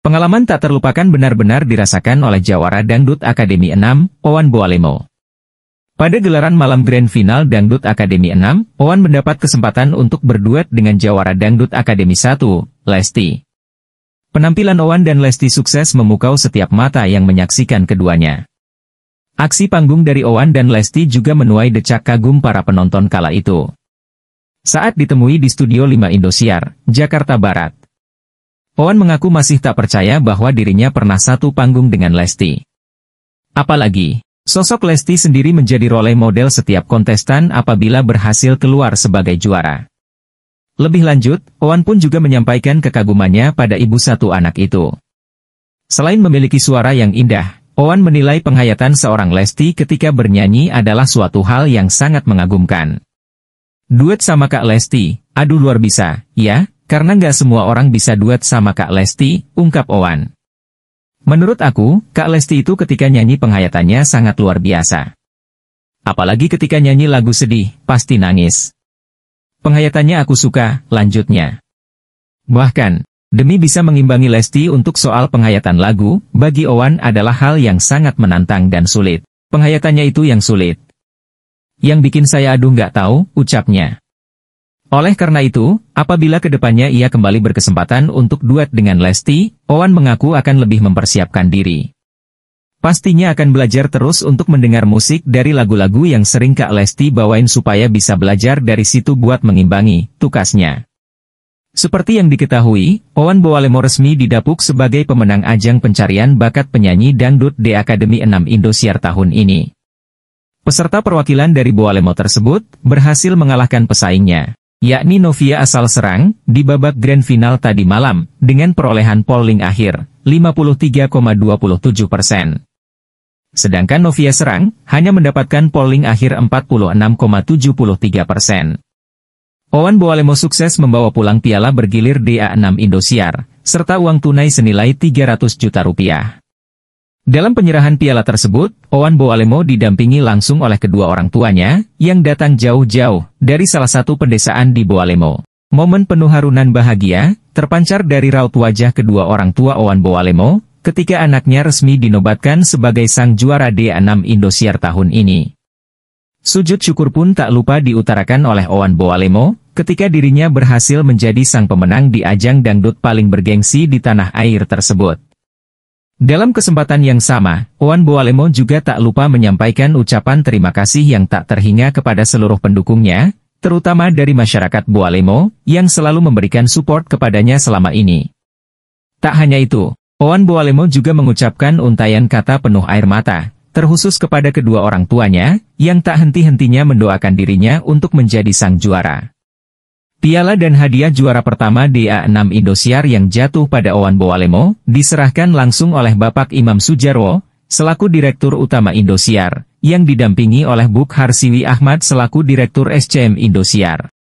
Pengalaman tak terlupakan benar-benar dirasakan oleh Jawara Dangdut Akademi 6, Owan Boalemo. Pada gelaran malam Grand Final Dangdut Akademi 6, Owan mendapat kesempatan untuk berduet dengan Jawara Dangdut Akademi 1, Lesti. Penampilan Owan dan Lesti sukses memukau setiap mata yang menyaksikan keduanya. Aksi panggung dari Owan dan Lesti juga menuai decak kagum para penonton kala itu. Saat ditemui di Studio 5 Indosiar, Jakarta Barat, Owen mengaku masih tak percaya bahwa dirinya pernah satu panggung dengan Lesti. Apalagi, sosok Lesti sendiri menjadi role model setiap kontestan apabila berhasil keluar sebagai juara. Lebih lanjut, Owen pun juga menyampaikan kekagumannya pada ibu satu anak itu. Selain memiliki suara yang indah, Owen menilai penghayatan seorang Lesti ketika bernyanyi adalah suatu hal yang sangat mengagumkan. Duet sama Kak Lesti, aduh luar bisa, ya, karena gak semua orang bisa duet sama Kak Lesti, ungkap Owan. Menurut aku, Kak Lesti itu ketika nyanyi penghayatannya sangat luar biasa. Apalagi ketika nyanyi lagu sedih, pasti nangis. Penghayatannya aku suka, lanjutnya. Bahkan, demi bisa mengimbangi Lesti untuk soal penghayatan lagu, bagi Owan adalah hal yang sangat menantang dan sulit. Penghayatannya itu yang sulit. Yang bikin saya aduh nggak tahu, ucapnya. Oleh karena itu, apabila kedepannya ia kembali berkesempatan untuk duet dengan Lesti, Owan mengaku akan lebih mempersiapkan diri. Pastinya akan belajar terus untuk mendengar musik dari lagu-lagu yang sering Kak Lesti bawain supaya bisa belajar dari situ buat mengimbangi, tukasnya. Seperti yang diketahui, Owan Boalemo resmi didapuk sebagai pemenang ajang pencarian bakat penyanyi dangdut di Akademi 6 Indosiar tahun ini. Peserta perwakilan dari Boalemo tersebut, berhasil mengalahkan pesaingnya yakni Novia asal Serang, di babak grand final tadi malam, dengan perolehan polling akhir, 53,27 persen. Sedangkan Novia Serang, hanya mendapatkan polling akhir 46,73 persen. Owan Boalemo sukses membawa pulang piala bergilir DA6 Indosiar, serta uang tunai senilai 300 juta rupiah. Dalam penyerahan piala tersebut, Owan Boalemo didampingi langsung oleh kedua orang tuanya, yang datang jauh-jauh dari salah satu pedesaan di Boalemo. Momen penuh harunan bahagia, terpancar dari raut wajah kedua orang tua Owan Boalemo, ketika anaknya resmi dinobatkan sebagai sang juara D6 Indosiar tahun ini. Sujud syukur pun tak lupa diutarakan oleh Owan Boalemo, ketika dirinya berhasil menjadi sang pemenang di ajang dangdut paling bergengsi di tanah air tersebut. Dalam kesempatan yang sama, Juan Boalemo juga tak lupa menyampaikan ucapan terima kasih yang tak terhingga kepada seluruh pendukungnya, terutama dari masyarakat Boalemo, yang selalu memberikan support kepadanya selama ini. Tak hanya itu, Juan Boalemo juga mengucapkan untayan kata penuh air mata, terkhusus kepada kedua orang tuanya, yang tak henti-hentinya mendoakan dirinya untuk menjadi sang juara. Piala dan hadiah juara pertama DA6 Indosiar yang jatuh pada Owan Boalemo, diserahkan langsung oleh Bapak Imam Sujarwo, selaku Direktur Utama Indosiar, yang didampingi oleh Buk Harsiwi Ahmad selaku Direktur SCM Indosiar.